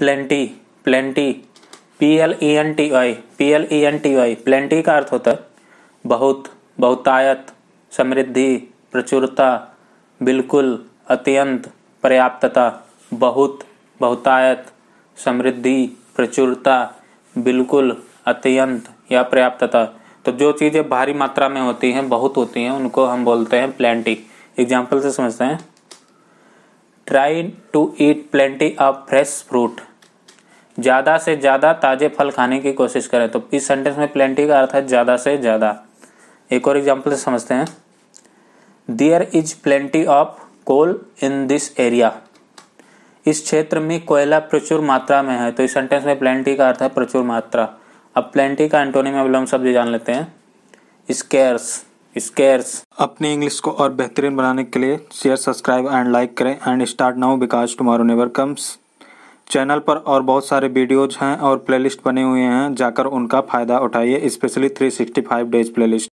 plenty plenty P L E N T Y P L E N T Y plenty का अर्थ होता है बहुत बहुतायत समृद्धि प्रचुरता बिल्कुल अत्यंत पर्याप्तता बहुत बहुतायत समृद्धि प्रचुरता बिल्कुल अत्यंत या पर्याप्तता तो जो चीज़ें भारी मात्रा में होती हैं बहुत होती हैं उनको हम बोलते हैं प्लेंटी एग्जाम्पल से समझते हैं try to eat plenty of fresh fruit ज़्यादा से ज़्यादा ताज़े फल खाने की कोशिश करें तो इस सेंटेंस में प्लेंटी का अर्थ है ज़्यादा से ज़्यादा एक और एग्जाम्पल से समझते हैं there is plenty of coal in this area इस क्षेत्र में कोयला प्रचुर मात्रा में है तो इस सेंटेंस में प्लेंटी का अर्थ है प्रचुर मात्रा अब प्लेंटी का एंटोनिम अब हम सब जान लेते हैं स्केयर्स स्केयर्स अपने इंग्लिश को और बेहतरीन बनाने के लिए शेयर सब्सक्राइब एंड लाइक करें and start now because tomorrow never comes channel पर और बहुत सारे वीडियोज हैं और प्लेलिस्ट बने हुए हैं जाकर उनका फ़ायदा उठाइए specially three sixty five days playlist